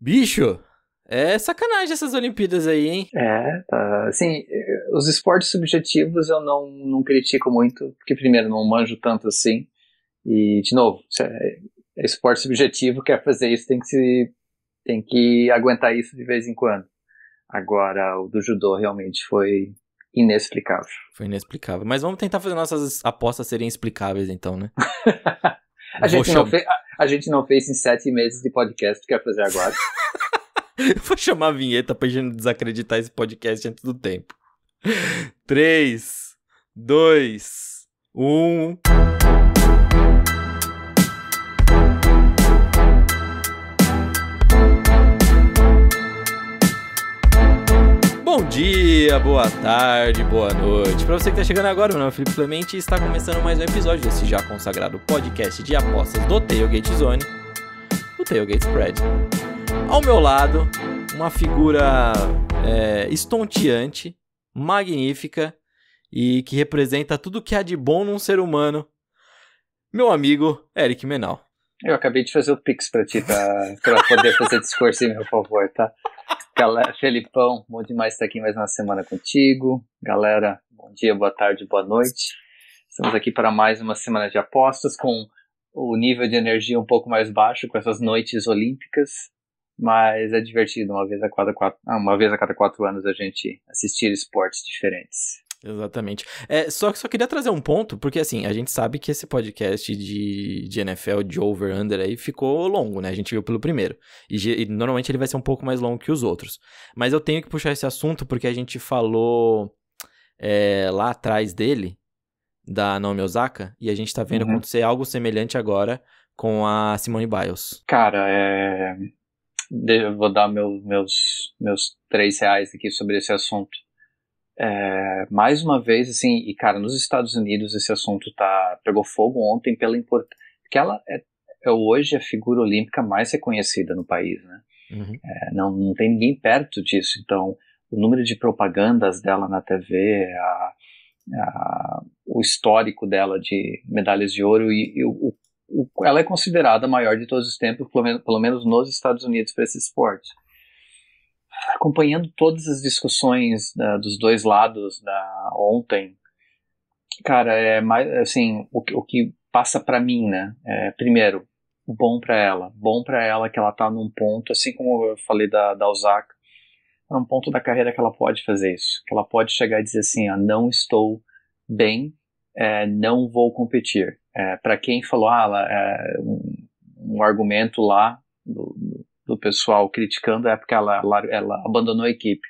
Bicho, é sacanagem essas Olimpíadas aí, hein? É, tá. Assim, eh, os esportes subjetivos eu não, não critico muito, porque, primeiro, não manjo tanto assim. E, de novo, é, é esporte subjetivo, quer fazer isso, tem que, se, tem que aguentar isso de vez em quando. Agora, o do judô realmente foi inexplicável. Foi inexplicável. Mas vamos tentar fazer nossas apostas serem explicáveis, então, né? a, gente não fez, a gente não fez em sete meses de podcast, quer fazer agora? Eu vou chamar a vinheta pra gente desacreditar esse podcast antes do tempo. 3, 2, 1. Bom dia! dia, boa tarde, boa noite. Para você que está chegando agora, meu nome é Felipe Clemente e está começando mais um episódio desse já consagrado podcast de apostas do Tailgate Zone, o Tailgate Spread. Ao meu lado, uma figura é, estonteante, magnífica e que representa tudo que há de bom num ser humano, meu amigo Eric Menal. Eu acabei de fazer o Pix pra ti, tá? pra poder fazer discurso em meu favor, tá? Galera, Felipão, bom demais estar aqui mais uma semana contigo. Galera, bom dia, boa tarde, boa noite. Estamos aqui para mais uma semana de apostas com o nível de energia um pouco mais baixo com essas noites olímpicas, mas é divertido uma vez a cada quatro, ah, uma vez a cada quatro anos a gente assistir esportes diferentes. Exatamente. É, só que só queria trazer um ponto, porque assim, a gente sabe que esse podcast de, de NFL, de over-under aí, ficou longo, né? A gente viu pelo primeiro. E, e, normalmente ele vai ser um pouco mais longo que os outros. Mas eu tenho que puxar esse assunto porque a gente falou é, lá atrás dele, da Naomi Osaka, e a gente tá vendo uhum. acontecer algo semelhante agora com a Simone Biles. Cara, é... Eu vou dar meu, meus, meus três reais aqui sobre esse assunto. É, mais uma vez, assim, e cara, nos Estados Unidos esse assunto tá, pegou fogo ontem pela importância. Porque ela é, é, hoje a figura olímpica mais reconhecida no país, né? Uhum. É, não, não tem ninguém perto disso. Então, o número de propagandas dela na TV, a, a, o histórico dela de medalhas de ouro e, e o, o, ela é considerada a maior de todos os tempos, pelo menos, pelo menos nos Estados Unidos, para esse esporte acompanhando todas as discussões né, dos dois lados da ontem, cara, é mais assim, o, o que passa para mim, né? É, primeiro, bom para ela, bom para ela que ela tá num ponto, assim como eu falei da da Osaka, num é ponto da carreira que ela pode fazer isso, que ela pode chegar e dizer assim, ó, não estou bem, é, não vou competir. É, para quem falou, ah, ela, é, um, um argumento lá do pessoal criticando é porque ela, ela, ela abandonou a equipe.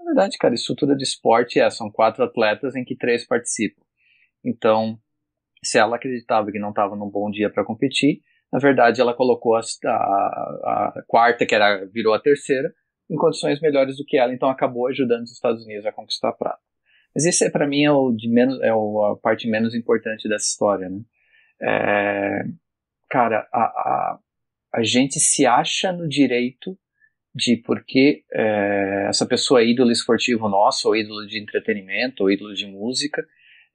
Na verdade, cara, estrutura é de esporte é, são quatro atletas em que três participam. Então, se ela acreditava que não estava num bom dia para competir, na verdade ela colocou a, a, a, quarta, que era virou a terceira, em condições melhores do que ela, então acabou ajudando os Estados Unidos a conquistar a prata. Mas esse é para mim é o de menos é a parte menos importante dessa história, né? É, cara, a, a gente se acha no direito de porque é, essa pessoa é ídolo esportivo nosso, ou ídolo de entretenimento, ou ídolo de música,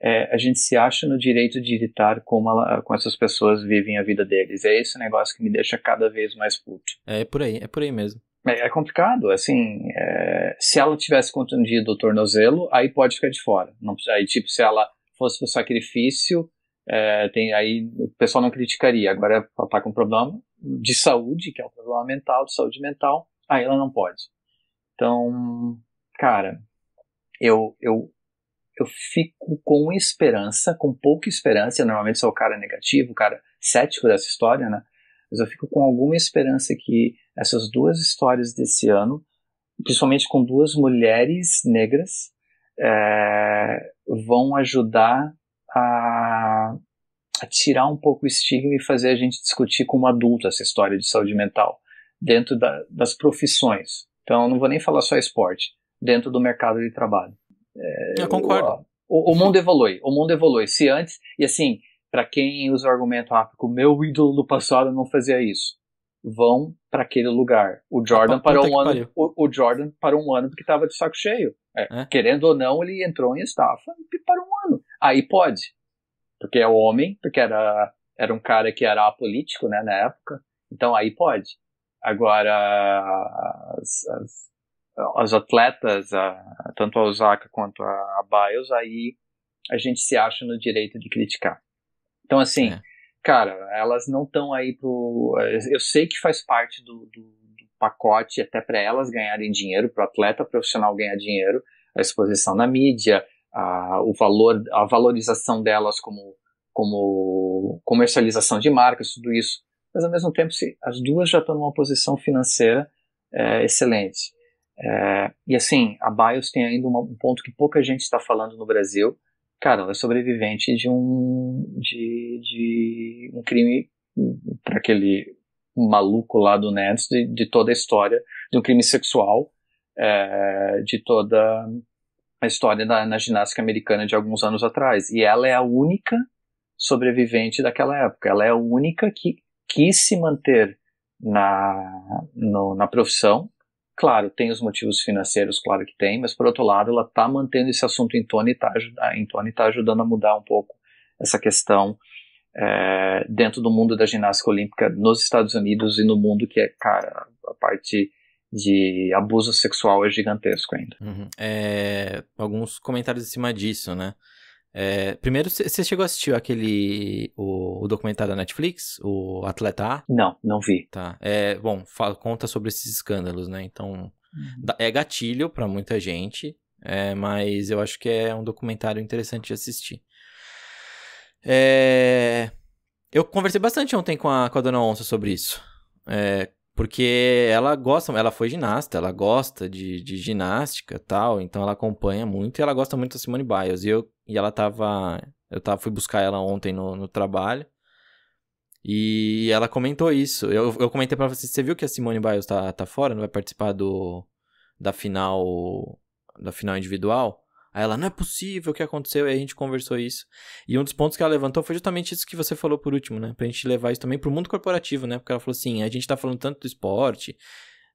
é, a gente se acha no direito de ditar como, ela, como essas pessoas vivem a vida deles. É esse negócio que me deixa cada vez mais puto. É, é por aí, é por aí mesmo. É, é complicado, assim, é, se ela tivesse contundido o tornozelo, aí pode ficar de fora. Não, aí, tipo, se ela fosse pro sacrifício, é, tem, aí o pessoal não criticaria. Agora tá com problema, de saúde, que é um problema mental, de saúde mental, aí ela não pode. Então, cara, eu, eu, eu fico com esperança, com pouca esperança, eu normalmente sou o cara negativo, o cara cético dessa história, né? Mas eu fico com alguma esperança que essas duas histórias desse ano, principalmente com duas mulheres negras, é, vão ajudar tirar um pouco o estigma e fazer a gente discutir como adulto essa história de saúde mental dentro da, das profissões. Então, não vou nem falar só esporte, dentro do mercado de trabalho. É, eu concordo. O, o, mundo evolui, o mundo evolui. Se antes, e assim, para quem usa o argumento, ah, o meu ídolo no passado não fazia isso. Vão para aquele lugar. O Jordan, ah, para um ano, o, o, Jordan parou um ano porque estava de saco cheio. É, é. Querendo ou não, ele entrou em estafa e parou um ano. Aí pode porque é homem, porque era, era um cara que era apolítico, né, na época. Então aí pode. Agora, as, as, as atletas, a, tanto a Osaka quanto a, a Biles, aí a gente se acha no direito de criticar. Então, assim, é. cara, elas não estão aí pro. Eu sei que faz parte do, do, do pacote, até para elas ganharem dinheiro, para o atleta profissional ganhar dinheiro, a exposição na mídia, a, o valor, a valorização delas como, como comercialização de marcas, tudo isso. Mas ao mesmo tempo, se, as duas já estão numa posição financeira é, excelente. É, e assim, a BIOS tem ainda uma, um ponto que pouca gente está falando no Brasil. Cara, ela é sobrevivente de um, de, de um crime para aquele maluco lá do Nets de, de, toda a história, de um crime sexual, é, de toda a história da, na ginástica americana de alguns anos atrás. E ela é a única sobrevivente daquela época. Ela é a única que quis se manter na, no, na profissão. Claro, tem os motivos financeiros, claro que tem, mas por outro lado, ela está mantendo esse assunto em tona e está ah, tá ajudando a mudar um pouco essa questão é, dentro do mundo da ginástica olímpica nos Estados Unidos e no mundo que é, cara, a parte de abuso sexual é gigantesco ainda. Uhum. É, alguns comentários em cima disso, né? É, primeiro, você chegou a assistir aquele o, o, documentário da Netflix, o Atleta A? Não, não vi. Tá. É, bom, fala, conta sobre esses escândalos, né? Então, uhum. é gatilho para muita gente, é, mas eu acho que é um documentário interessante de assistir. É, eu conversei bastante ontem com a, com a dona Onça sobre isso. É, porque ela gosta, ela foi ginasta, ela gosta de, de ginástica tal, então ela acompanha muito e ela gosta muito da Simone Biles. E, eu, e ela tava. Eu tava, fui buscar ela ontem no, no trabalho. E ela comentou isso. Eu, eu comentei pra você, você viu que a Simone Biles tá, tá fora, não vai participar do, da final. Da final individual? Aí ela, não é possível o que aconteceu, e a gente conversou isso. E um dos pontos que ela levantou foi justamente isso que você falou por último, né? Pra gente levar isso também pro mundo corporativo, né? Porque ela falou assim, a gente tá falando tanto do esporte,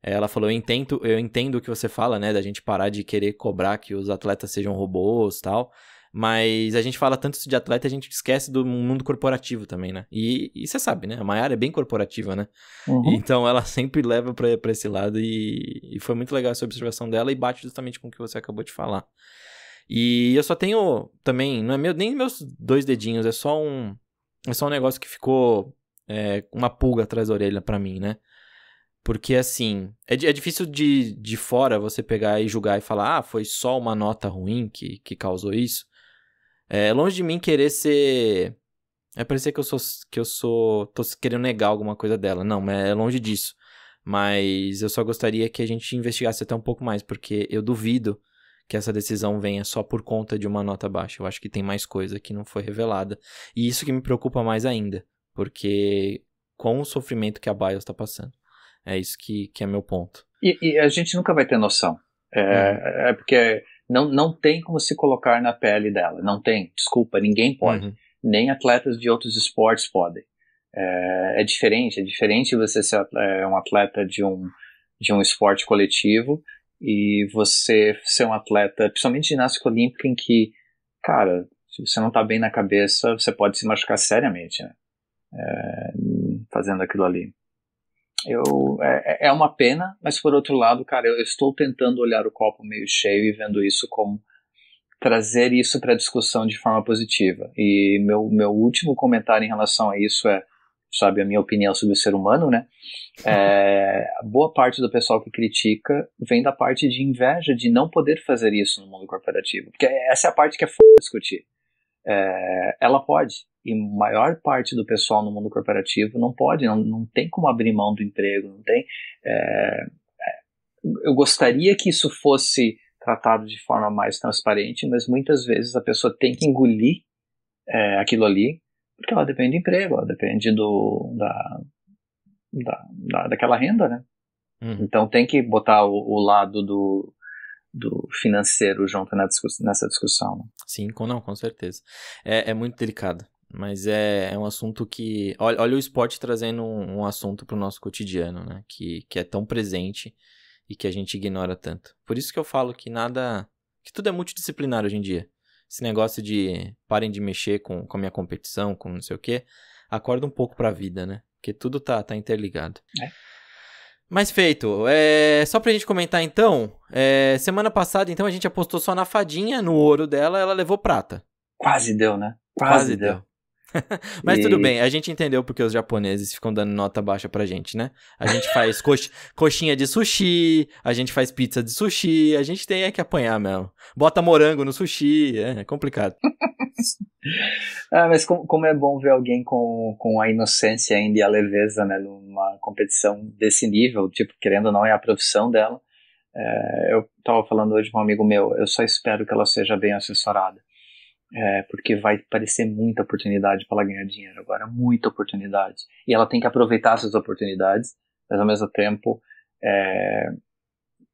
ela falou, eu entendo, eu entendo o que você fala, né? Da gente parar de querer cobrar que os atletas sejam robôs tal. Mas a gente fala tanto de atleta, a gente esquece do mundo corporativo também, né? E, você sabe, né? A Mayara é bem corporativa, né? Uhum. Então ela sempre leva pra, esse lado e, e foi muito legal essa observação dela e bate justamente com o que você acabou de falar. E eu só tenho também, não é meu, nem meus dois dedinhos, é só um. É só um negócio que ficou é, uma pulga atrás da orelha para mim, né? Porque assim, é, é, difícil de, de fora você pegar e julgar e falar, ah, foi só uma nota ruim que, que causou isso. É, é longe de mim querer ser. É parecer que eu sou. que eu sou. tô querendo negar alguma coisa dela. Não, é longe disso. Mas eu só gostaria que a gente investigasse até um pouco mais, porque eu duvido que essa decisão venha só por conta de uma nota baixa. Eu acho que tem mais coisa que não foi revelada. E isso que me preocupa mais ainda, porque com o sofrimento que a Bios está passando. É isso que, que é meu ponto. E, e a gente nunca vai ter noção. É, uhum. é, porque não, não tem como se colocar na pele dela. Não tem. Desculpa, ninguém pode. Uhum. Nem atletas de outros esportes podem. É, é diferente. É diferente você ser é um atleta de um, de um esporte coletivo e você ser um atleta, principalmente ginástica olímpica, em que, cara, se você não tá bem na cabeça, você pode se machucar seriamente, né? É, fazendo aquilo ali. Eu, é, é, é uma pena, mas por outro lado, cara, eu, eu estou tentando olhar o copo meio cheio e vendo isso como trazer isso para a discussão de forma positiva. E meu, meu último comentário em relação a isso é sabe a minha opinião sobre o ser humano, né? É, boa parte do pessoal que critica vem da parte de inveja de não poder fazer isso no mundo corporativo, porque essa é a parte que é f... discutir. É, ela pode, e maior parte do pessoal no mundo corporativo não pode, não, não tem como abrir mão do emprego, não tem. É, é eu gostaria que isso fosse tratado de forma mais transparente, mas muitas vezes a pessoa tem que engolir é, aquilo ali porque ela depende do emprego, ela depende do, da, da, da daquela renda, né? Uhum. Então tem que botar o, o lado do, do financeiro junto na discuss nessa discussão. Né? Sim, com, não, com certeza. É, é muito delicado. Mas é, é um assunto que. Olha, olha o esporte trazendo um, um assunto para o nosso cotidiano, né? Que, que é tão presente e que a gente ignora tanto. Por isso que eu falo que nada. que tudo é multidisciplinar hoje em dia esse negócio de parem de mexer com, com a minha competição, com não sei o quê, acorda um pouco pra vida, né? Porque tudo tá, tá interligado. É. Mas feito. É, só pra gente comentar então, é, semana passada então a gente apostou só na fadinha, no ouro dela, ela levou prata. Quase deu, né? Quase, Quase deu. deu. Mas e... tudo bem, a gente entendeu porque os japoneses ficam dando nota baixa pra gente, né? A gente faz coxinha de sushi, a gente faz pizza de sushi, a gente tem é que apanhar mesmo. Bota morango no sushi, é, é complicado. ah, mas como, como, é bom ver alguém com, com a inocência ainda e a leveza, né? Numa competição desse nível, tipo, querendo ou não, é a profissão dela. É, eu tava falando hoje com um amigo meu, eu só espero que ela seja bem assessorada é, porque vai parecer muita oportunidade para ela ganhar dinheiro agora, muita oportunidade. E ela tem que aproveitar essas oportunidades, mas ao mesmo tempo, é,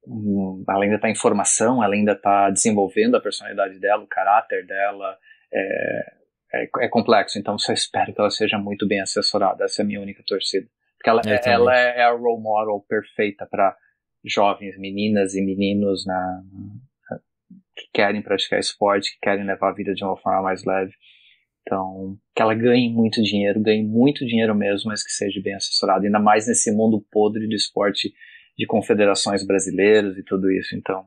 hum, ela ainda está em formação, ela ainda está desenvolvendo a personalidade dela, o caráter dela, é, é, é complexo. Então, só espero que ela seja muito bem assessorada, essa é a minha única torcida. Porque ela, é, ela é a role model perfeita para jovens meninas e meninos na, que querem praticar esporte, que querem levar a vida de uma forma mais leve. Então, que ela ganhe muito dinheiro, ganhe muito dinheiro mesmo, mas que seja bem assessorada, ainda mais nesse mundo podre do esporte de confederações brasileiras e tudo isso. Então,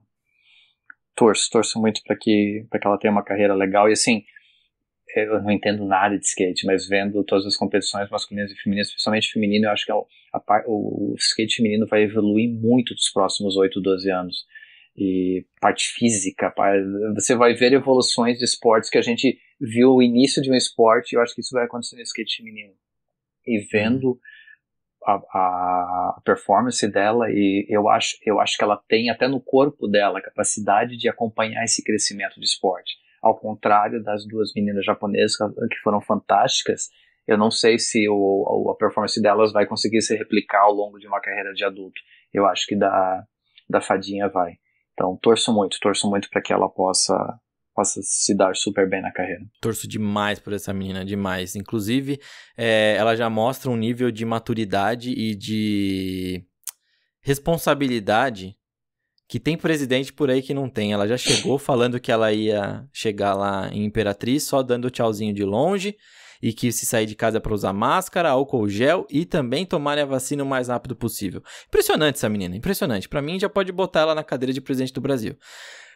torço, torço muito para que, que ela tenha uma carreira legal. E assim, eu não entendo nada de skate, mas vendo todas as competições masculinas e femininas, especialmente feminino, eu acho que é a, a, o, o skate feminino vai evoluir muito nos próximos 8, 12 anos e parte física. Você vai ver evoluções de esportes que a gente viu o início de um esporte, e eu acho que isso vai acontecer no skate feminino. E vendo a, a performance dela, e eu acho, eu acho que ela tem até no corpo dela a capacidade de acompanhar esse crescimento de esporte. Ao contrário das duas meninas japonesas que foram fantásticas, eu não sei se o, a performance delas vai conseguir se replicar ao longo de uma carreira de adulto. Eu acho que da, da fadinha vai. Então torço muito, torço muito para que ela possa possa se dar super bem na carreira. Torço demais por essa menina, demais. Inclusive, é, ela já mostra um nível de maturidade e de responsabilidade que tem presidente por aí que não tem. Ela já chegou falando que ela ia chegar lá em Imperatriz só dando tchauzinho de longe e que se sair de casa é para usar máscara, álcool gel e também tomarem a vacina o mais rápido possível. Impressionante essa menina, impressionante. Para mim já pode botar ela na cadeira de presidente do Brasil.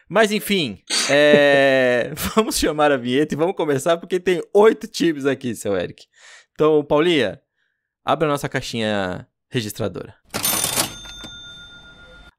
Mas enfim, é... vamos chamar a vinheta e vamos começar porque tem oito times aqui, seu Eric. Então, Paulinha, abre a nossa caixinha registradora.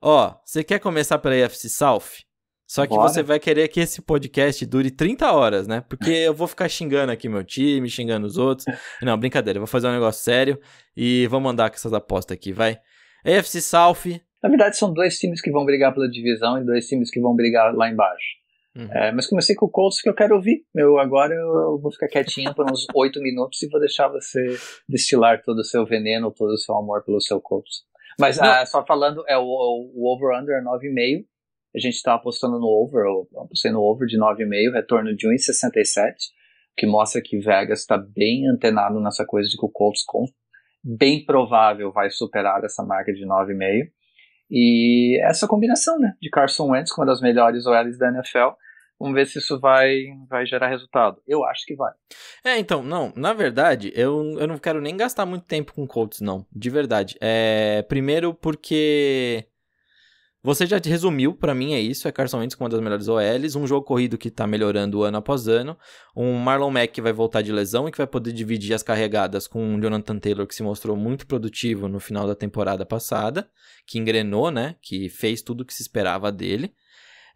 Ó, você quer começar pela AFC South? Só que Bora. você vai querer que esse podcast dure 30 horas, né? Porque eu vou ficar xingando aqui meu time, xingando os outros. Não, brincadeira, eu vou fazer um negócio sério e vamos mandar com essas apostas aqui, vai. AFC South. Na verdade, são dois times que vão brigar pela divisão e dois times que vão brigar lá embaixo. Uhum. É, mas comecei com o Colts que eu quero ouvir. Eu, agora eu vou ficar quietinho por uns 8 minutos e vou deixar você destilar todo o seu veneno, todo o seu amor pelo seu Colts. Mas ah, só falando, é, o, o over-under é 9,5 a gente está apostando no over, eu apostei no over de 9,5, retorno de 1,67, que mostra que Vegas está bem antenado nessa coisa de que o Colts com bem provável vai superar essa marca de 9,5. E essa combinação, né, de Carson Wentz com é uma das melhores OLs da NFL, Vamos ver se isso vai, vai gerar resultado. Eu acho que vai. É, então, não, na verdade, eu, eu não quero nem gastar muito tempo com Colts, não. De verdade. É, primeiro porque você já resumiu, para mim é isso, é Carson Wentz com uma das melhores OLs, um jogo corrido que tá melhorando ano após ano, um Marlon Mack que vai voltar de lesão e que vai poder dividir as carregadas com o Jonathan Taylor, que se mostrou muito produtivo no final da temporada passada, que engrenou, né, que fez tudo o que se esperava dele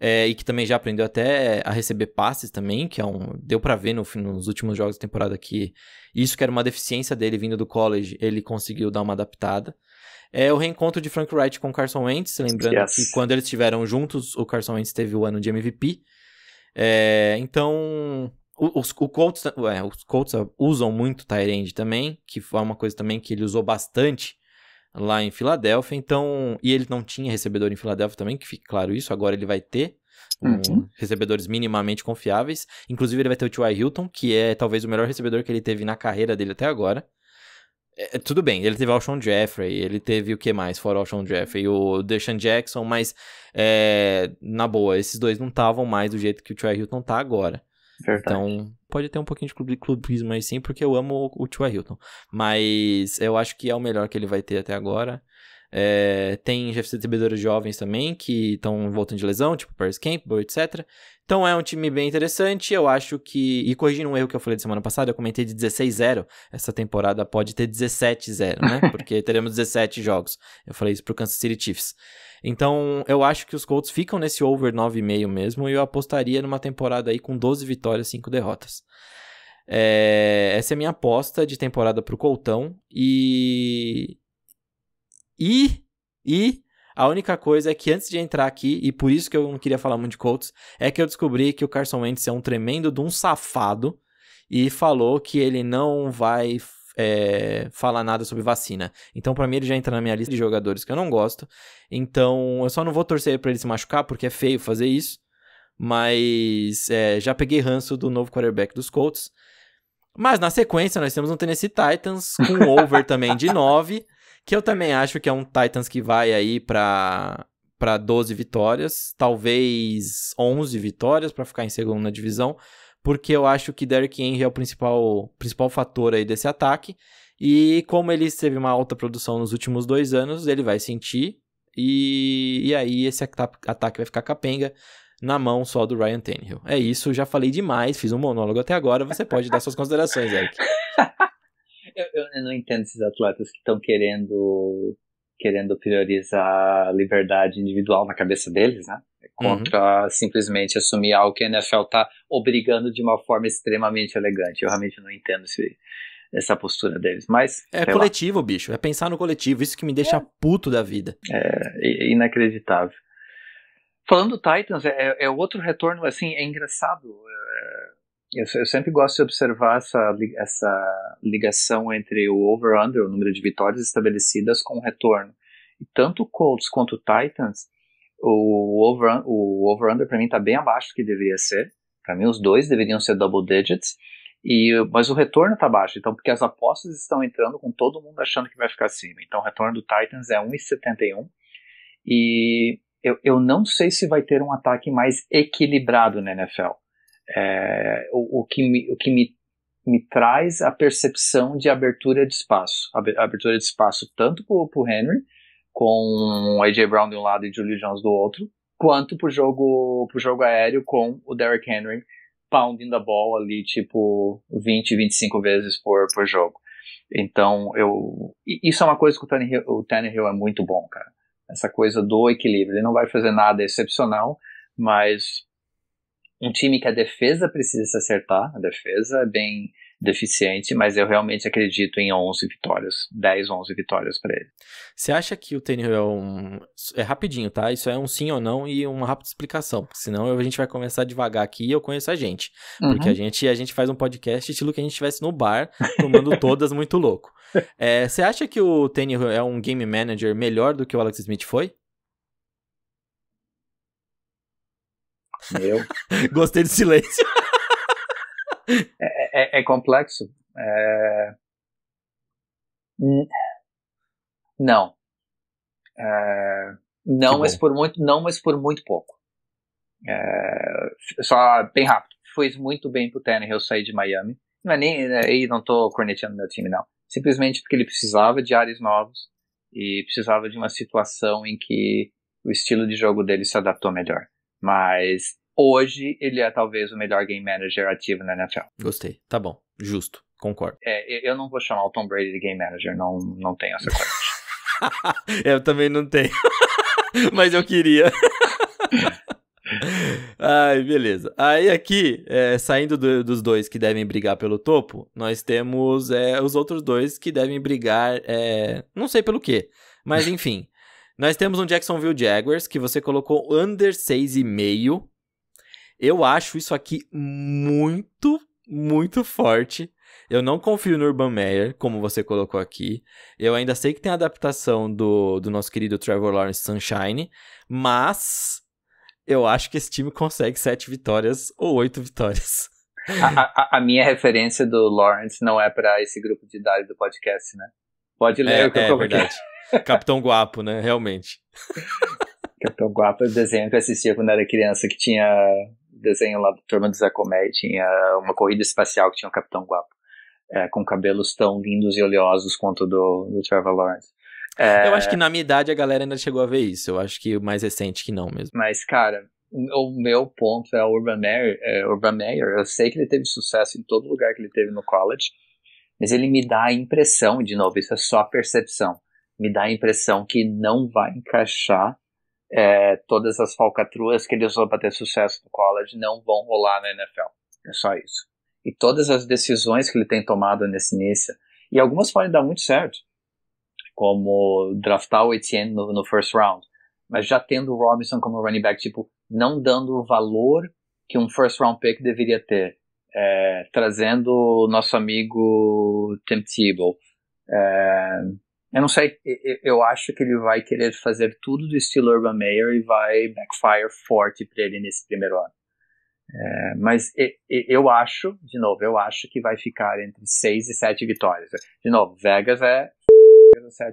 é, e que também já aprendeu até a receber passes também, que é um, deu para ver no, nos últimos jogos da temporada que isso que era uma deficiência dele vindo do college, ele conseguiu dar uma adaptada. É o reencontro de Frank Wright com Carson Wentz, lembrando yes. que quando eles estiveram juntos, o Carson Wentz teve o ano de MVP. É, então, os, o Colts, é, os Colts usam muito Tyrande também, que foi uma coisa também que ele usou bastante lá em Filadélfia. Então, e ele não tinha recebedor em Filadélfia também, que fique claro isso, agora ele vai ter. Um, uhum. recebedores minimamente confiáveis. Inclusive, ele vai ter o T.Y. Hilton, que é talvez o melhor recebedor que ele teve na carreira dele até agora. É, é tudo bem, ele teve o Alshon Jeffrey, ele teve o que mais fora o Alshon Jeffrey? O Deshaun Jackson, mas é, na boa, esses dois não estavam mais do jeito que o T.Y. Hilton tá agora. Verdade. Então, pode ter um pouquinho de clubismo aí sim, porque eu amo o, o Tua Hilton. Mas eu acho que é o melhor que ele vai ter até agora. É, tem recebedores jovens também que estão voltando de lesão, tipo Paris Campbell, etc. Então é um time bem interessante. Eu acho que. E corrigindo um erro que eu falei de semana passada, eu comentei de 16-0. Essa temporada pode ter 17-0, né? Porque teremos 17 jogos. Eu falei isso pro Kansas City Chiefs. Então, eu acho que os Colts ficam nesse over 9,5 mesmo, e eu apostaria numa temporada aí com 12 vitórias, 5 derrotas. É, essa é a minha aposta de temporada pro Coltão, e e, e a única coisa é que antes de entrar aqui, e por isso que eu não queria falar muito de Colts, é que eu descobri que o Carson Wentz é um tremendo de um safado e falou que ele não vai é, falar nada sobre vacina. Então, para mim, ele já entra na minha lista de jogadores que eu não gosto. Então, eu só não vou torcer para ele se machucar, porque é feio fazer isso. Mas é, já peguei ranço do novo quarterback dos Colts. Mas na sequência, nós temos um Tennessee Titans com um over também de 9 que eu também acho que é um Titans que vai aí para para 12 vitórias, talvez 11 vitórias para ficar em segunda divisão, porque eu acho que Derrick Henry é o principal principal fator aí desse ataque. E como ele teve uma alta produção nos últimos dois anos, ele vai sentir. E, e aí esse ataque vai ficar capenga na mão só do Ryan Tannehill. É isso, já falei demais, fiz um monólogo até agora. Você pode dar suas considerações, Eric. Eu, eu não entendo esses atletas que estão querendo querendo priorizar a liberdade individual na cabeça deles, né? Contra uhum. simplesmente assumir algo que a NFL está obrigando de uma forma extremamente elegante. Eu realmente não entendo esse, essa postura deles, mas... É coletivo, lá. bicho. É pensar no coletivo. Isso que me deixa é. puto da vida. É inacreditável. Falando do Titans, é, é, é outro retorno, assim, é engraçado. É eu, eu, sempre gosto de observar essa, essa ligação entre o over-under, o número de vitórias estabelecidas, com o retorno. E tanto o Colts quanto o Titans, o over-under over para mim está bem abaixo do que deveria ser. Para mim, os dois deveriam ser double digits. E, mas o retorno está baixo, então, porque as apostas estão entrando com todo mundo achando que vai ficar acima. Então, o retorno do Titans é 1,71. E eu, eu não sei se vai ter um ataque mais equilibrado na NFL é, o, o, que, me, o que me, me traz a percepção de abertura de espaço. Abertura de espaço tanto para o Henry, com AJ Brown de um lado e Julio Jones do outro, quanto para o jogo, pro jogo aéreo com o Derrick Henry pounding a bola ali, tipo, 20, 25 vezes por, por jogo. Então, eu isso é uma coisa que o Tanner o é muito bom, cara. Essa coisa do equilíbrio. Ele não vai fazer nada excepcional, mas um time que a defesa precisa se acertar, a defesa é bem deficiente, mas eu realmente acredito em 11 vitórias, 10, 11 vitórias para ele. Você acha que o Tannehill é um... É rapidinho, tá? Isso é um sim ou não e uma rápida explicação, porque senão a gente vai começar devagar aqui e eu conheço a gente, uhum. porque a gente, a gente faz um podcast estilo que a gente estivesse no bar, tomando todas muito louco. É, você é, acha que o Tannehill é um game manager melhor do que o Alex Smith foi? Gostei do silêncio. é, é, é, complexo. É... Hum, não. É, não, mas por muito, não, mas por muito pouco. É, só bem rápido. Foi muito bem pro eu sair de Miami. Não é nem, aí né, não tô corneteando meu time, não. Simplesmente porque ele precisava de ares novos e precisava de uma situação em que o estilo de jogo dele se adaptou melhor. Mas hoje ele é talvez o melhor game manager ativo na NFL. Gostei. Tá bom. Justo. Concordo. É, eu não vou chamar o Tom Brady de game manager. Não, não tenho essa coisa. eu também não tenho. Mas eu queria. Ai, beleza. Aí aqui, é, saindo do, dos dois que devem brigar pelo topo, nós temos é, os outros dois que devem brigar, é, não sei pelo quê, mas enfim. nós temos um Jacksonville Jaguars que você colocou under 6,5 eu acho isso aqui muito, muito forte. Eu não confio no Urban Meyer, como você colocou aqui. Eu ainda sei que tem a adaptação do, do nosso querido Trevor Lawrence Sunshine, mas eu acho que esse time consegue sete vitórias ou oito vitórias. A, a, a minha referência do Lawrence não é para esse grupo de idade do podcast, né? Pode ler é, o que é, eu tô verdade. Capitão Guapo, né? Realmente. Capitão Guapo é o desenho que eu assistia quando era criança, que tinha desenho lá da Turma do Zé Comédia, tinha uma corrida espacial que tinha o Capitão Guapo, é, com cabelos tão lindos e oleosos quanto do, do Trevor Lawrence. É... Eu acho que na minha idade a galera ainda chegou a ver isso. Eu acho que mais recente que não mesmo. Mas, cara, o meu ponto é o Urban Meyer. É, Urban Meyer. Eu sei que ele teve sucesso em todo lugar que ele teve no college, mas ele me dá a impressão, de novo, isso é só percepção, me dá a impressão que não vai encaixar é, todas as falcatruas que ele usou para ter sucesso no college não vão rolar na NFL. É só isso. E todas as decisões que ele tem tomado nesse início, e algumas podem dar muito certo, como draftar o Etienne no, no first round, mas já tendo o Robinson como running back, tipo, não dando o valor que um first round pick deveria ter, é, trazendo o nosso amigo Tim Tebow, é, eu não sei, eu acho que ele vai querer fazer tudo do estilo Urban Meyer e vai backfire forte para ele nesse primeiro ano. É, mas eu acho, de novo, eu acho que vai ficar entre 6 e 7 vitórias. De novo, Vegas é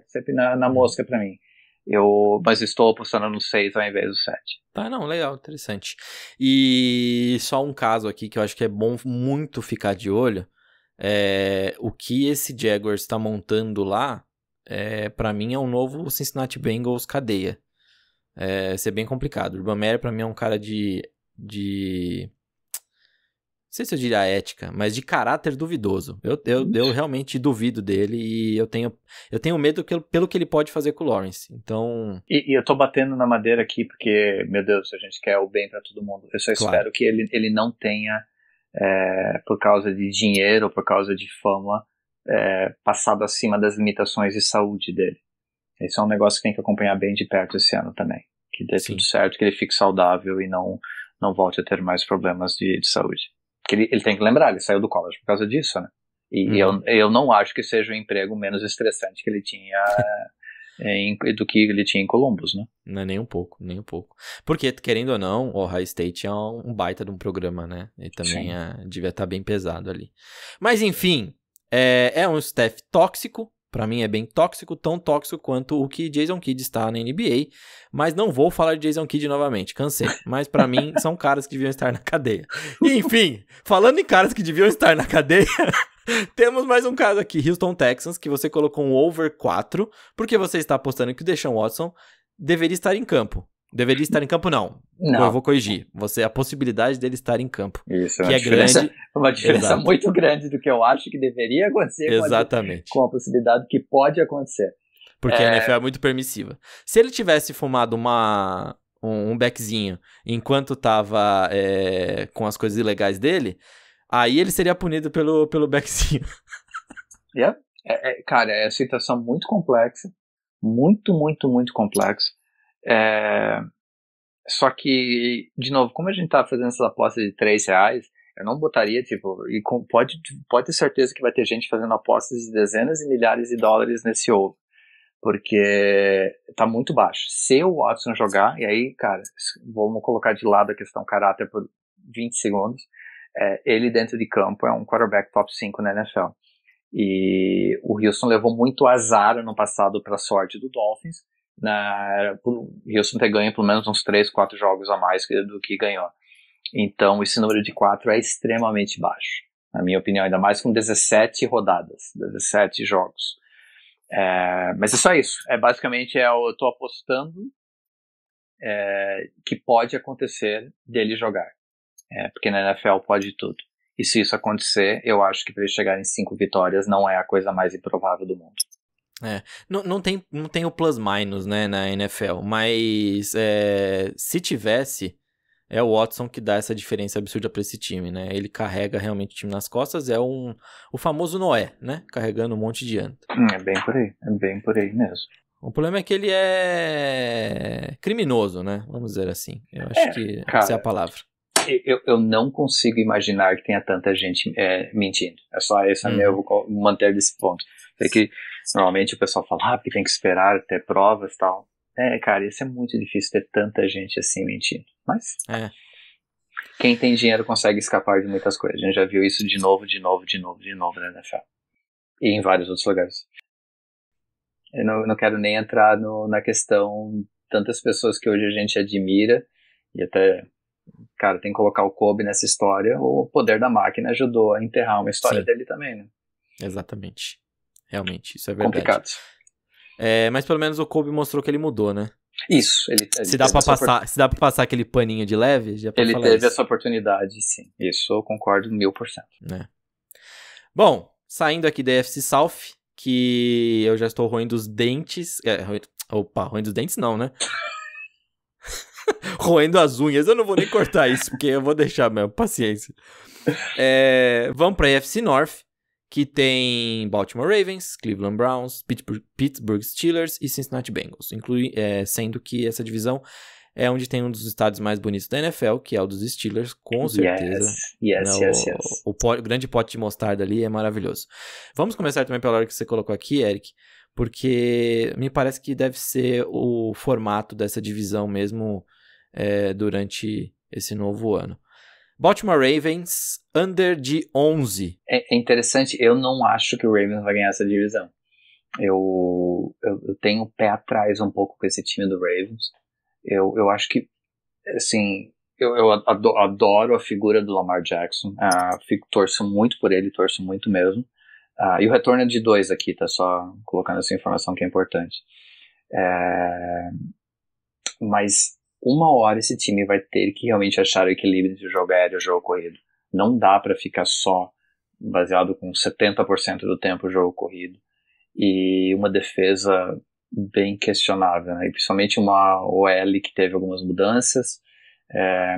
sempre na, na mosca para mim. Eu, mas estou apostando no 6 ao invés do 7. Tá, não, legal, interessante. E só um caso aqui que eu acho que é bom muito ficar de olho. É, o que esse Jaguars está montando lá é, para mim, é um novo Cincinnati Bengals cadeia. É, ser é bem complicado. Urban Meyer, pra mim, é um cara de, de. Não sei se eu diria ética, mas de caráter duvidoso. Eu, eu, uhum. eu realmente duvido dele e eu tenho, eu tenho medo pelo, pelo que ele pode fazer com o Lawrence. Então. E, e eu tô batendo na madeira aqui porque, meu Deus, a gente quer o bem para todo mundo. Eu só espero claro. que ele, ele não tenha, é, por causa de dinheiro, por causa de fama, é, passado acima das limitações de saúde dele. Esse é um negócio que tem que acompanhar bem de perto esse ano também. Que dê Sim. tudo certo, que ele fique saudável e não, não volte a ter mais problemas de, de saúde. Que ele, ele tem que lembrar, ele saiu do college por causa disso, né? E uhum. eu, eu não acho que seja o um emprego menos estressante que ele tinha em, do que ele tinha em Columbus, né? Não, é nem um pouco, nem um pouco. Porque, querendo ou não, o Ohio State é um baita de um programa, né? E também é, devia estar tá bem pesado ali. Mas, enfim, é, é um staff tóxico, para mim é bem tóxico, tão tóxico quanto o que Jason Kidd está na NBA, mas não vou falar de Jason Kidd novamente, cansei. Mas para mim são caras que deviam estar na cadeia. Enfim, falando em caras que deviam estar na cadeia, Temos mais um caso aqui, Houston Texans, que você colocou um over 4, porque você está apostando que o Deshaun Watson deveria estar em campo. Deveria estar em campo, não. não. Eu vou corrigir. Você, a possibilidade dele estar em campo. Isso, que é grande. Uma diferença Exato. muito grande do que eu acho que deveria acontecer. Exatamente. Com a, com a possibilidade que pode acontecer. Porque é... a NFL é muito permissiva. Se ele tivesse fumado uma, um, um beckzinho enquanto tava é, com as coisas ilegais dele, aí ele seria punido pelo, pelo beckzinho. Yeah. É, é, cara, é uma situação muito complexa. Muito, muito, muito complexa. É, só que, de novo, como a gente tá fazendo essas apostas de 3 reais, eu não botaria, tipo, e com, pode, pode ter certeza que vai ter gente fazendo apostas de dezenas e milhares de dólares nesse ovo. Porque tá muito baixo. Se o Watson jogar, e aí, cara, vamos colocar de lado a questão caráter por 20 segundos. É, ele dentro de campo é um quarterback top 5 na NFL. E o Houston levou muito azar no passado para sorte do Dolphins né, o Houston ter ganho pelo menos uns 3, 4 jogos a mais do que ganhou. Então esse número de 4 é extremamente baixo, na minha opinião, ainda mais com 17 rodadas, 17 jogos. É, mas é só isso. É basicamente é, eu estou apostando é, que pode acontecer dele jogar. É, porque na NFL pode tudo. E se isso acontecer, eu acho que para ele chegar em cinco vitórias não é a coisa mais improvável do mundo. É, não, não, tem, não tem o plus-minus, né, na NFL, mas é, se tivesse, é o Watson que dá essa diferença absurda para esse time, né? Ele carrega realmente o time nas costas, é um o famoso Noé, né? Carregando um monte de anta hum, É bem por aí, é bem por aí mesmo. O problema é que ele é criminoso, né? Vamos dizer assim. Eu acho é, que cara, essa é a palavra. Eu, eu não consigo imaginar que tenha tanta gente é, mentindo. É só esse hum. meu, eu vou manter desse ponto. É que Normalmente o pessoal fala, ah, porque tem que esperar ter provas e tal. É, cara, isso é muito difícil ter tanta gente assim mentindo. Mas. É. Quem tem dinheiro consegue escapar de muitas coisas. A gente já viu isso de novo, de novo, de novo, de novo na NFL. E em vários outros lugares. Eu não, não quero nem entrar no, na questão tantas pessoas que hoje a gente admira e até cara tem que colocar o Kobe nessa história o poder da máquina ajudou a enterrar uma história Sim. dele também né exatamente Realmente, isso é verdade. Complicado. É, mas pelo menos o Kobe mostrou que ele mudou, né? Isso, ele, ele se dá para passar, se dá para passar aquele paninho de leve, já Ele teve isso. essa oportunidade, sim. Isso eu concordo mil por cento. É. Bom, saindo aqui da FC South, que eu já estou roendo os dentes, é, opa, roendo os dentes não, né? roendo as unhas. Eu não vou nem cortar isso porque eu vou deixar mesmo, paciência. É, vamos para FC North que tem Baltimore Ravens, Cleveland Browns, Pittsburgh Steelers e Cincinnati Bengals, inclui, é, sendo que essa divisão é onde tem um dos estádios mais bonitos da NFL, que é o dos Steelers, com certeza. Yes, yes, né, yes, o, yes. O, o, o, grande pote de mostarda ali é maravilhoso. Vamos começar também pela hora que você colocou aqui, Eric, porque me parece que deve ser o formato dessa divisão mesmo é, durante esse novo ano. Baltimore Ravens, under de 11. É, é, interessante, eu não acho que o Ravens vai ganhar essa divisão. Eu, eu, eu tenho o pé atrás um pouco com esse time do Ravens. Eu, eu acho que, assim, eu, eu adoro a figura do Lamar Jackson. Ah, fico, torço muito por ele, torço muito mesmo. Ah, e o retorno é de dois aqui, tá só colocando essa informação que é importante. É, mas uma hora esse time vai ter que realmente achar o equilíbrio entre o jogo aéreo e o jogo corrido. Não dá para ficar só baseado com 70% do tempo o jogo corrido e uma defesa bem questionável, né? e principalmente uma OL que teve algumas mudanças. É,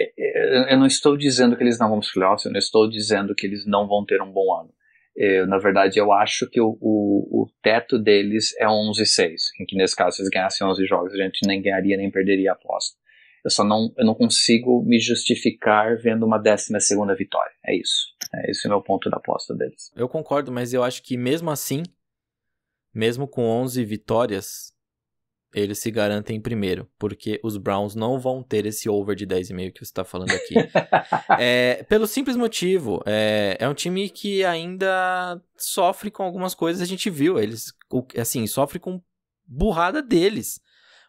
é, é, eu não estou dizendo que eles não vão para os playoffs, eu não estou dizendo que eles não vão ter um bom ano. Eu, eh, na verdade, eu acho que o, o, o teto deles é 11-6, em que nesse caso, se eles ganhassem 11 jogos, a gente nem ganharia nem perderia a aposta. Eu só não, eu não consigo me justificar vendo uma 12 segunda vitória. É isso. É esse é o meu ponto da aposta deles. Eu concordo, mas eu acho que mesmo assim, mesmo com 11 vitórias, eles se garantem em primeiro, porque os Browns não vão ter esse over de 10,5 que você está falando aqui. é, pelo simples motivo, é, é um time que ainda sofre com algumas coisas, a gente viu, eles, assim, sofre com burrada deles.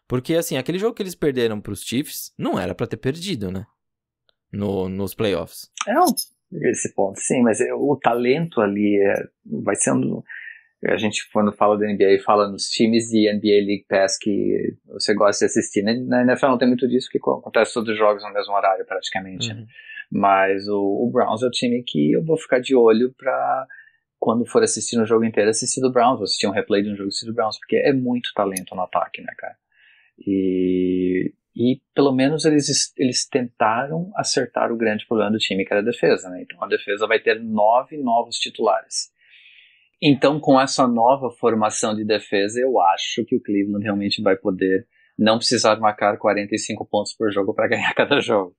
Porque, assim, aquele jogo que eles perderam para os Chiefs, não era para ter perdido, né? No, nos playoffs. É, esse ponto, sim, mas é, o talento ali é, vai sendo a gente quando fala da NBA fala nos times de NBA League Pass que você gosta de assistir. Né? Na NFL não tem muito disso, que acontece todos os jogos no mesmo horário praticamente. Né? Uhum. Mas o, o, Browns é o time que eu vou ficar de olho para quando for assistir o jogo inteiro assistir do Browns, ou assistir um replay de um jogo assistir do Browns, porque é muito talento no ataque, né, cara? E, e pelo menos eles, eles tentaram acertar o grande problema do time, que era a defesa, né? Então a defesa vai ter nove novos titulares então, com essa nova formação de defesa, eu acho que o Cleveland realmente vai poder não precisar marcar 45 pontos por jogo para ganhar cada jogo.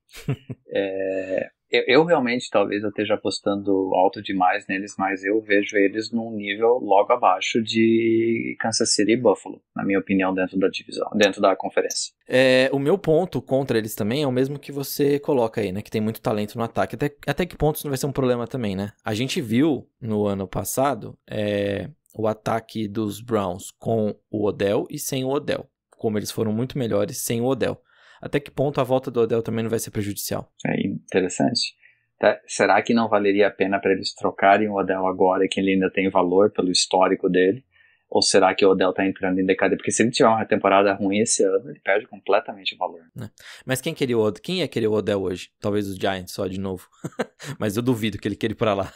é, eu, eu, realmente, talvez eu esteja apostando alto demais neles, mas eu vejo eles num nível logo abaixo de Kansas City e Buffalo, na minha opinião, dentro da divisão, dentro da conferência. É, o meu ponto contra eles também é o mesmo que você coloca aí, né? Que tem muito talento no ataque. Até, até que ponto isso não vai ser um problema também, né? A gente viu no ano passado é, o ataque dos Browns com o Odell e sem o Odell. Como eles foram muito melhores sem o Odell até que ponto a volta do Odell também não vai ser prejudicial. É interessante. Tá, será que não valeria a pena para eles trocarem o Odell agora, que ele ainda tem valor pelo histórico dele? Ou será que o Odell está entrando em decadência? Porque se ele tiver uma temporada ruim esse ano, ele perde completamente o valor. É. Mas quem queria o Odell? Quem ia querer o Odell hoje? Talvez o Giants só de novo. Mas eu duvido que ele queira ir para lá.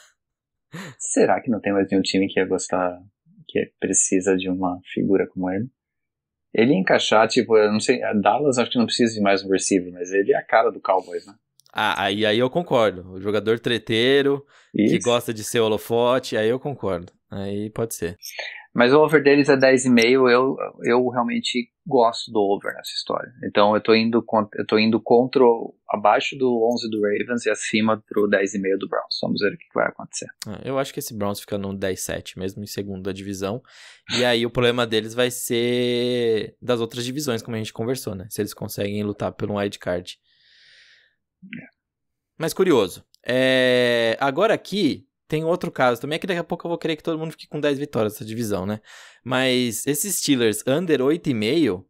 Será que não tem mais nenhum time que ia gostar, que precisa de uma figura como ele? Ele ia encaixar, tipo, eu não sei, Dallas acho que não precisa de mais um receiver, mas ele é a cara do Cowboys, né? Ah, aí, aí eu concordo. O jogador treteiro, Isso. que gosta de ser holofote, aí eu concordo. Aí pode ser. Mas o over deles é 10,5, eu, eu realmente gosto do over nessa história. Então eu tô indo, eu tô indo contra abaixo do 11 do Ravens e acima pro 10,5 do Browns. Vamos ver o que vai acontecer. É, eu acho que esse Browns fica no 10,7 mesmo, em segundo da divisão. E aí o problema deles vai ser das outras divisões, como a gente conversou, né? Se eles conseguem lutar pelo um wildcard. É. Mas curioso. É... Agora aqui, tem outro caso também, é que daqui a pouco eu vou querer que todo mundo fique com 10 vitórias essa divisão, né? Mas esses Steelers under 8,5,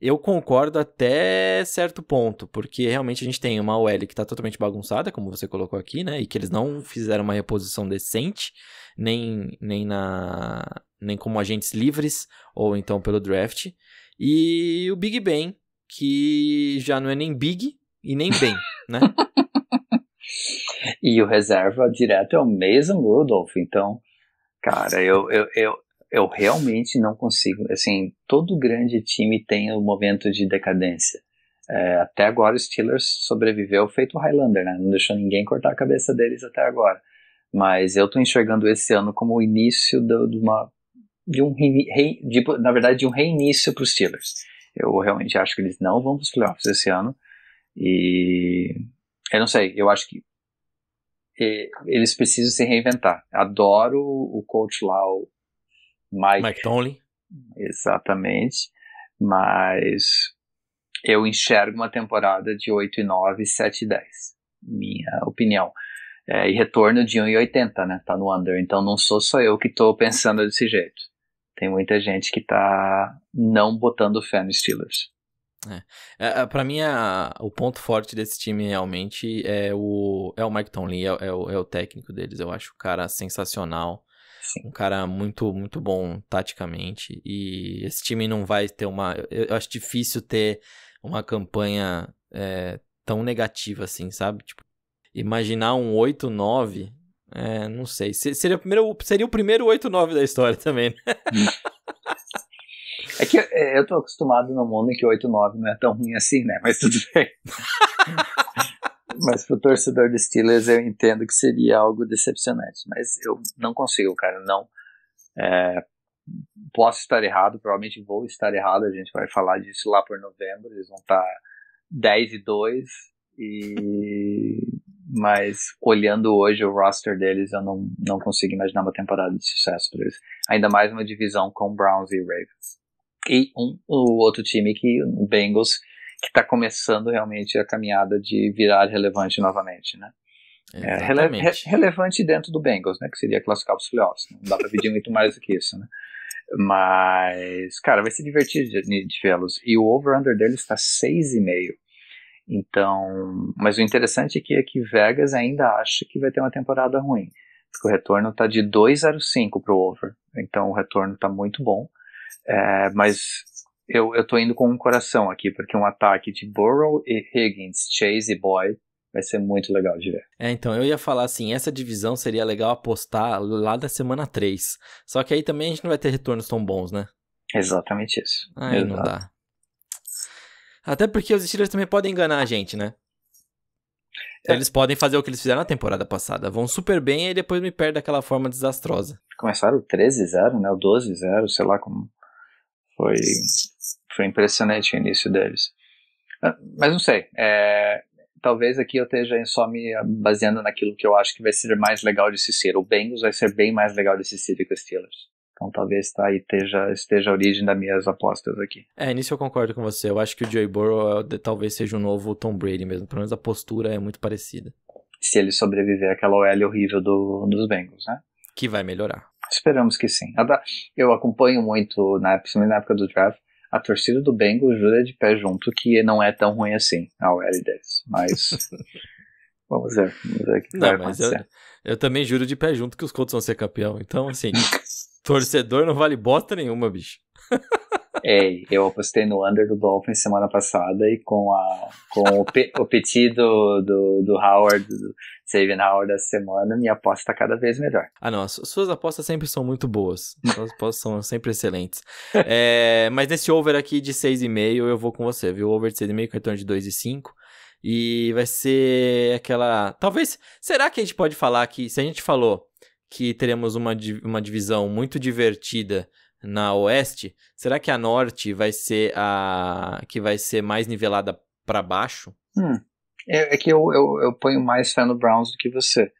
eu concordo até certo ponto, porque realmente a gente tem uma OL que tá totalmente bagunçada, como você colocou aqui, né? E que eles não fizeram uma reposição decente, nem, nem, na, nem como agentes livres, ou então pelo draft. E o Big Ben, que já não é nem Big e nem Ben, né? E o reserva direto é o mesmo Rudolph. Então, cara, eu, eu, eu, eu realmente não consigo. Assim, todo grande time tem um momento de decadência. É, até agora o Steelers sobreviveu feito o Highlander, né? Não deixou ninguém cortar a cabeça deles até agora. Mas eu estou enxergando esse ano como o início do, de uma de um rei de, na verdade de um reinício para os Steelers. Eu realmente acho que eles não vão para os playoffs esse ano e eu não sei, eu acho que é, eles precisam se reinventar. Adoro o coach lá, o Mike, Mike Tomlin. Exatamente. Mas eu enxergo uma temporada de 8 e 9, 7 e 10. Minha opinião. É, e retorno de 1,80, né? Tá no under. Então não sou só eu que tô pensando desse jeito. Tem muita gente que tá não botando fé no Steelers. É. É, é para mim, a, o ponto forte desse time realmente é o, é o Mike Tomlin, é, é, o, é o técnico deles. Eu acho o cara sensacional. Sim. Um cara muito, muito bom taticamente. E esse time não vai ter uma. Eu, acho difícil ter uma campanha é, tão negativa assim, sabe? Tipo, imaginar um 8-9. É, não sei. Seria, primeiro, seria o primeiro 8-9 da história também, né? É que é, eu tô acostumado no mundo em que 8-9 não é tão ruim assim, né? Mas tudo bem. mas pro torcedor do Steelers eu entendo que seria algo decepcionante. Mas eu não consigo, cara. Não. É, posso estar errado, provavelmente vou estar errado. A gente vai falar disso lá por novembro. Eles vão tá estar 10 e 2. E... Mas olhando hoje o roster deles, eu não, não consigo imaginar uma temporada de sucesso para eles. Ainda mais uma divisão com Browns e Ravens e um, o outro time que o Bengals que está começando realmente a caminhada de virar relevante novamente, né? É, rele re relevante dentro do Bengals, né? Que seria classificar os playoffs. Né? Não dá para pedir muito mais do que isso, né? Mas, cara, vai ser divertido de, de vê-los. E o over-under dele está 6,5. Então, mas o interessante é que, é que Vegas ainda acha que vai ter uma temporada ruim. Porque o retorno está de 2,05 para o over. Então o retorno está muito bom. É, mas eu, eu tô indo com um coração aqui, porque um ataque de Burrow e Higgins, Chase e Boy vai ser muito legal de ver. É, então, eu ia falar assim, essa divisão seria legal apostar lá da semana 3. Só que aí também a gente não vai ter retornos tão bons, né? Exatamente isso. Aí Exato. não dá. Até porque os Steelers também podem enganar a gente, né? É. Eles podem fazer o que eles fizeram na temporada passada. Vão super bem e depois me perde daquela forma desastrosa. Começaram 13-0, né? O 12-0, sei lá como. Foi, foi impressionante o início deles. Ah, mas não sei. É, talvez aqui eu esteja só me baseando naquilo que eu acho que vai ser mais legal de se ser. O Bengals vai ser bem mais legal de se ser do que o Steelers. Então talvez tá aí esteja, esteja a origem das minhas apostas aqui. É, nisso eu concordo com você. Eu acho que o Joey Burrow eh, talvez seja o novo Tom Brady mesmo. Pelo menos a postura é muito parecida. Se ele sobreviver àquela OL horrível do, dos Bengals, né? Que vai melhorar. Esperamos que sim. Eu acompanho muito, na, né, principalmente na época do draft, a torcida do Bengals jura de pé junto que não é tão ruim assim a OL deles. Mas vamos ver. Vamos ver o que não, mas eu, eu, também juro de pé junto que os Colts vão ser campeão. Então, assim, torcedor não vale bota nenhuma, bicho. Ei, é, eu apostei no under do Dolphins semana passada e com, a, com o, pe, o petit do, do, Howard, do Saving Howard essa semana, minha aposta está cada vez melhor. Ah, não, suas apostas sempre são muito boas. Suas apostas são sempre excelentes. É, mas nesse over aqui de 6,5 eu vou com você, viu? Over de 6,5 com retorno de 2,5. E vai ser aquela. Talvez. Será que a gente pode falar que, se a gente falou que teremos uma, uma divisão muito divertida na oeste, será que a norte vai ser a que vai ser mais nivelada para baixo? Hum. É, é, que eu, eu, eu, ponho mais fé no Browns do que você.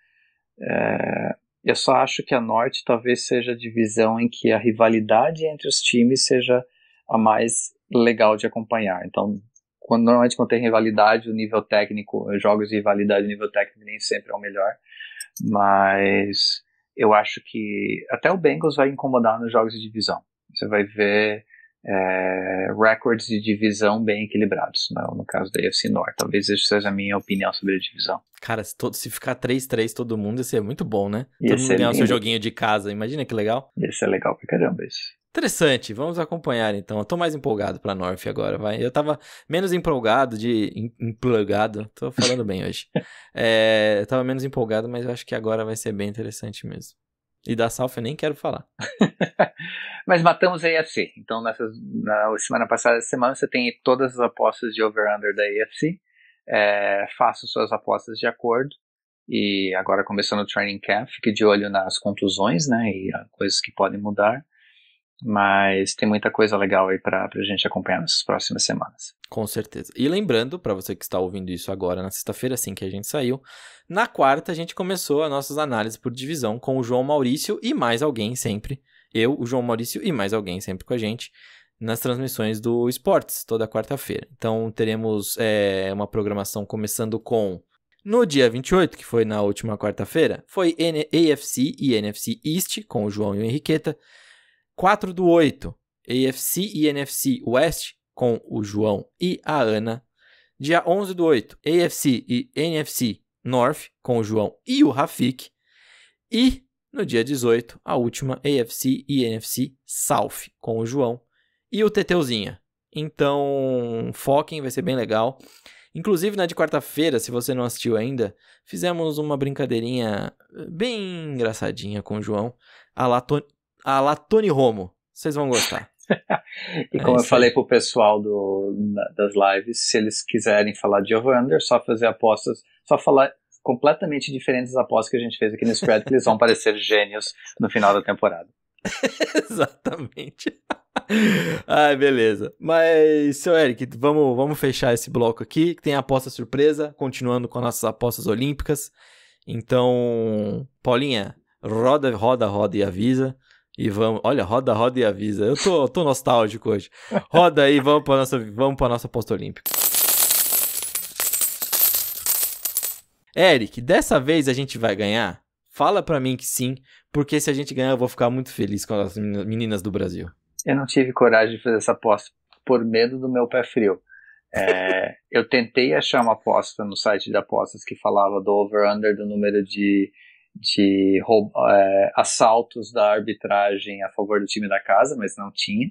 É, eu só acho que a norte talvez seja a divisão em que a rivalidade entre os times seja a mais legal de acompanhar. Então, quando, normalmente quando tem rivalidade, o nível técnico, jogos de rivalidade, o nível técnico nem sempre é o melhor. Mas eu acho que até o Bengals vai incomodar nos jogos de divisão. Você vai ver é, records de divisão bem equilibrados, no, né? no caso da AFC North. Talvez isso seja a minha opinião sobre a divisão. Cara, se, todo, se ficar 3-3 todo mundo, ia ser muito bom, né? Ia todo mundo ganhar o seu joguinho de casa, imagina que legal. Ia ser legal pra caramba isso. Interessante, vamos acompanhar então. Eu tô mais empolgado pra North agora, vai. Eu tava menos empolgado de. Emplugado, tô falando bem hoje. É, eu tava menos empolgado, mas eu acho que agora vai ser bem interessante mesmo. E da South eu nem quero falar. mas matamos a EFC. Então, nessas, na semana passada, essa semana, você tem todas as apostas de over-under da EFC. É, suas apostas de acordo. E agora começando o training camp, fique de olho nas contusões, né? E coisas que podem mudar. Mas tem muita coisa legal aí para a gente acompanhar nas próximas semanas. Com certeza. E lembrando, para você que está ouvindo isso agora na sexta-feira, assim que a gente saiu, na quarta a gente começou as nossas análises por divisão com o João Maurício e mais alguém sempre. Eu, o João Maurício e mais alguém sempre com a gente nas transmissões do Esportes, toda quarta-feira. Então teremos é, uma programação começando com. No dia 28, que foi na última quarta-feira, foi AFC e NFC East com o João e o Henriqueta. 4 do 8, AFC e NFC West, com o João e a Ana. Dia 11 do 8, AFC e NFC North, com o João e o Rafik. E no dia 18, a última AFC e NFC South, com o João e o Teteuzinha. Então, foquem, vai ser bem legal. Inclusive, na de quarta-feira, se você não assistiu ainda, fizemos uma brincadeirinha eh, bem engraçadinha com o João, a laton a la Tony Romo. Vocês vão gostar. e é como é eu falei pro pessoal do, das lives, se eles quiserem falar de over-under, só fazer apostas, só falar completamente diferentes das apostas que a gente fez aqui no Spread, que eles vão parecer gênios no final da temporada. Exatamente. Ai, beleza. Mas, seu Eric, vamos, vamos fechar esse bloco aqui, que tem aposta surpresa, continuando com nossas apostas olímpicas. Então, Paulinha, roda, roda, roda e avisa e vamos. Olha, roda, roda e avisa. Eu tô, tô nostálgico hoje. Roda aí, vamos para nossa, vamos para nossa aposta olímpica. Eric, dessa vez a gente vai ganhar? Fala para mim que sim, porque se a gente ganhar eu vou ficar muito feliz com as meninas do Brasil. Eu não tive coragem de fazer essa aposta por medo do meu pé frio. É, eu tentei achar uma aposta no site de apostas que falava do over-under do número de de roubo, é, assaltos da arbitragem a favor do time da casa, mas não tinha.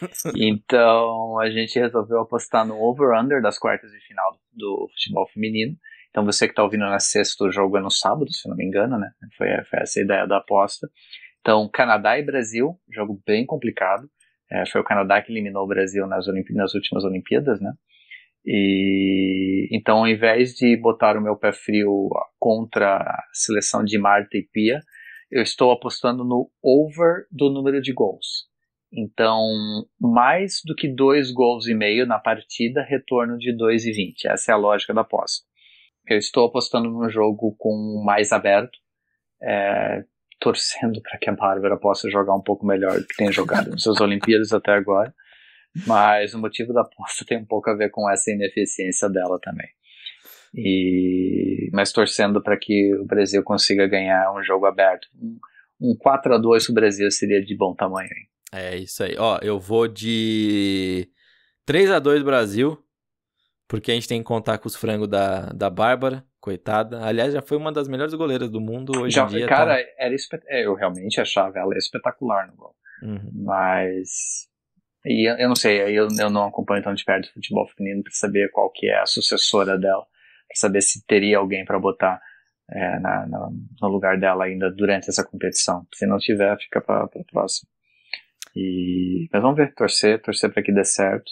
Então a gente resolveu apostar no over-under das quartas de final do futebol feminino. Então você que está ouvindo na sexta, o jogo é no sábado, se não me engano, né? Foi, foi essa a ideia da aposta. Então Canadá e Brasil, jogo bem complicado. É, foi o Canadá que eliminou o Brasil nas, Olimpí nas últimas Olimpíadas, né? E então, ao invés de botar o meu pé frio contra a seleção de Marta e Pia, eu estou apostando no over do número de gols. Então, mais do que dois gols e meio na partida, retorno de 2,20. Essa é a lógica da aposta. Eu estou apostando num jogo com mais aberto, é, torcendo para que a Bárbara possa jogar um pouco melhor do que tem jogado nas suas Olimpíadas até agora. Mas o motivo da aposta tem um pouco a ver com essa ineficiência dela também. E, mas torcendo para que o Brasil consiga ganhar um jogo aberto. Um, 4 a 2 o Brasil seria de bom tamanho, hein? É isso aí. Ó, eu vou de 3 a 2 Brasil, porque a gente tem que contar com os frangos da, da Bárbara, coitada. Aliás, já foi uma das melhores goleiras do mundo hoje já, em dia. Cara, tá... era espet... É, eu realmente achava ela espetacular no gol. Uhum. Mas e eu, eu não sei, eu, eu não acompanho tão de perto o futebol feminino para saber qual que é a sucessora dela, para saber se teria alguém para botar é, na, na, no lugar dela ainda durante essa competição. Se não tiver, fica para a próxima. E, mas vamos ver, torcer, torcer para que dê certo,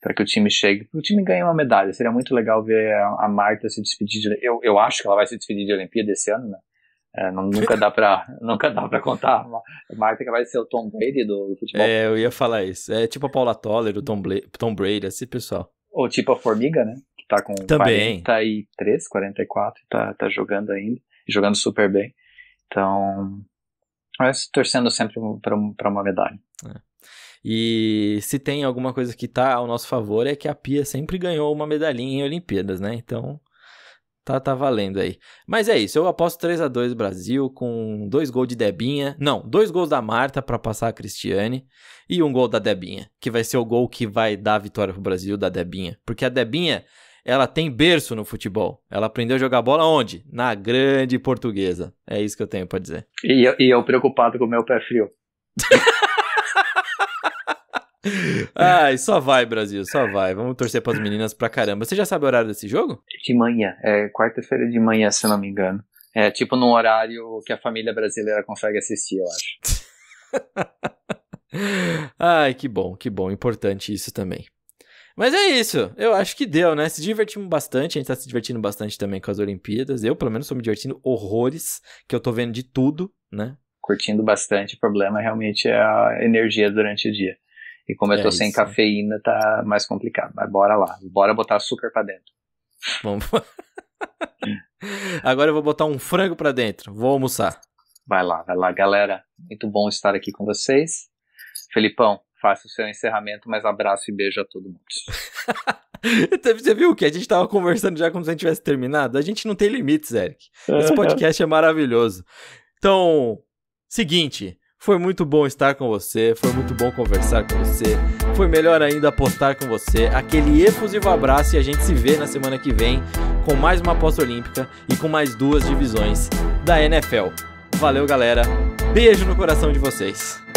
para que o time chegue, o time ganhe uma medalha. Seria muito legal ver a, a Marta se despedir de. Eu, eu acho que ela vai se despedir de Olimpíada esse ano, né? É, nunca dá pra, nunca dá para contar. Marta que vai ser o Tom Brady do, do futebol. É, eu ia falar isso. É tipo a Paula Toller, o Tom, Bla Tom Brady, assim, pessoal. Ou tipo a Formiga, né? Que tá com Também. 43, 44, tá, tá jogando ainda. Jogando super bem. Então, mas é torcendo sempre para uma medalha. É. E se tem alguma coisa que tá ao nosso favor é que a Pia sempre ganhou uma medalhinha em Olimpíadas, né? Então, Tá, tá valendo aí. Mas é isso, eu aposto 3 a 2 Brasil com dois gols de Debinha. Não, dois gols da Marta para passar a Cristiane e um gol da Debinha, que vai ser o gol que vai dar a vitória pro Brasil da Debinha, porque a Debinha, ela tem berço no futebol. Ela aprendeu a jogar bola onde? Na grande portuguesa. É isso que eu tenho para dizer. E eu, e eu preocupado com o meu pé frio. Ai, só vai, Brasil, só vai. Vamos torcer para as meninas pra caramba. Você já sabe o horário desse jogo? De manhã, é quarta-feira de manhã, se não me engano. É tipo num horário que a família brasileira consegue assistir, eu acho. Ai, que bom, que bom. Importante isso também. Mas é isso, eu acho que deu, né? Se divertimos bastante, a gente tá se divertindo bastante também com as Olimpíadas. Eu, pelo menos, tô me divertindo horrores, que eu tô vendo de tudo, né? Curtindo bastante, o problema realmente é a energia durante o dia. E como eu tô é sem cafeína, tá mais complicado. Mas bora lá, bora botar açúcar pra dentro. Vamos. Agora eu vou botar um frango pra dentro. Vou almoçar. Vai lá, vai lá, galera. Muito bom estar aqui com vocês. Felipão, faça o seu encerramento, mas abraço e beijo a todo mundo. Você viu que a gente tava conversando já como se a gente tivesse terminado? A gente não tem limites, Eric. Esse podcast é maravilhoso. Então, seguinte, foi muito bom estar com você, foi muito bom conversar com você, foi melhor ainda apostar com você. Aquele efusivo abraço e a gente se vê na semana que vem com mais uma aposta olímpica e com mais duas divisões da NFL. Valeu, galera. Beijo no coração de vocês.